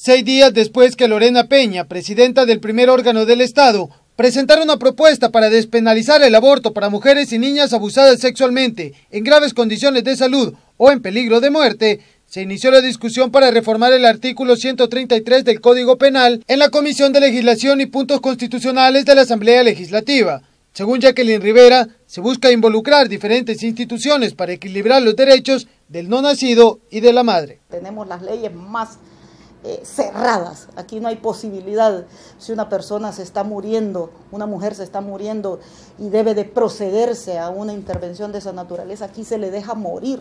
Seis días después que Lorena Peña, presidenta del primer órgano del Estado, presentara una propuesta para despenalizar el aborto para mujeres y niñas abusadas sexualmente, en graves condiciones de salud o en peligro de muerte, se inició la discusión para reformar el artículo 133 del Código Penal en la Comisión de Legislación y Puntos Constitucionales de la Asamblea Legislativa. Según Jacqueline Rivera, se busca involucrar diferentes instituciones para equilibrar los derechos del no nacido y de la madre. Tenemos las leyes más eh, cerradas. Aquí no hay posibilidad. Si una persona se está muriendo, una mujer se está muriendo y debe de procederse a una intervención de esa naturaleza, aquí se le deja morir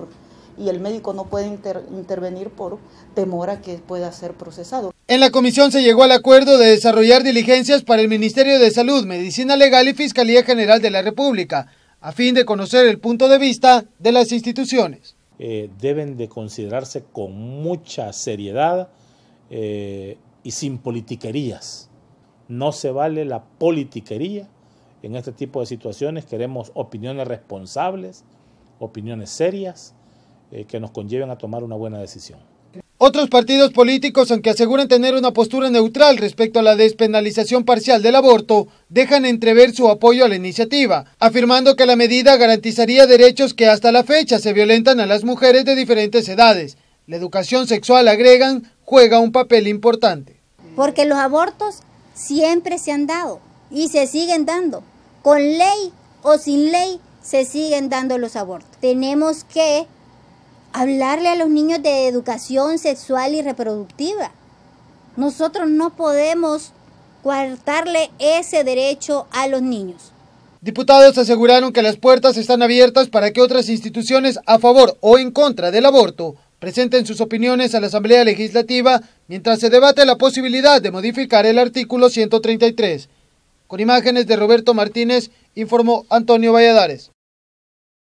y el médico no puede intervenir por temor a que pueda ser procesado. En la comisión se llegó al acuerdo de desarrollar diligencias para el Ministerio de Salud, Medicina Legal y Fiscalía General de la República, a fin de conocer el punto de vista de las instituciones. Eh, deben de considerarse con mucha seriedad eh, y sin politiquerías. No se vale la politiquería en este tipo de situaciones. Queremos opiniones responsables, opiniones serias, eh, que nos conlleven a tomar una buena decisión. Otros partidos políticos, aunque aseguran tener una postura neutral respecto a la despenalización parcial del aborto, dejan entrever su apoyo a la iniciativa, afirmando que la medida garantizaría derechos que hasta la fecha se violentan a las mujeres de diferentes edades. La educación sexual, agregan, juega un papel importante. Porque los abortos siempre se han dado y se siguen dando. Con ley o sin ley se siguen dando los abortos. Tenemos que hablarle a los niños de educación sexual y reproductiva. Nosotros no podemos coartarle ese derecho a los niños. Diputados aseguraron que las puertas están abiertas para que otras instituciones a favor o en contra del aborto presenten sus opiniones a la Asamblea Legislativa mientras se debate la posibilidad de modificar el artículo 133. Con imágenes de Roberto Martínez, informó Antonio Valladares.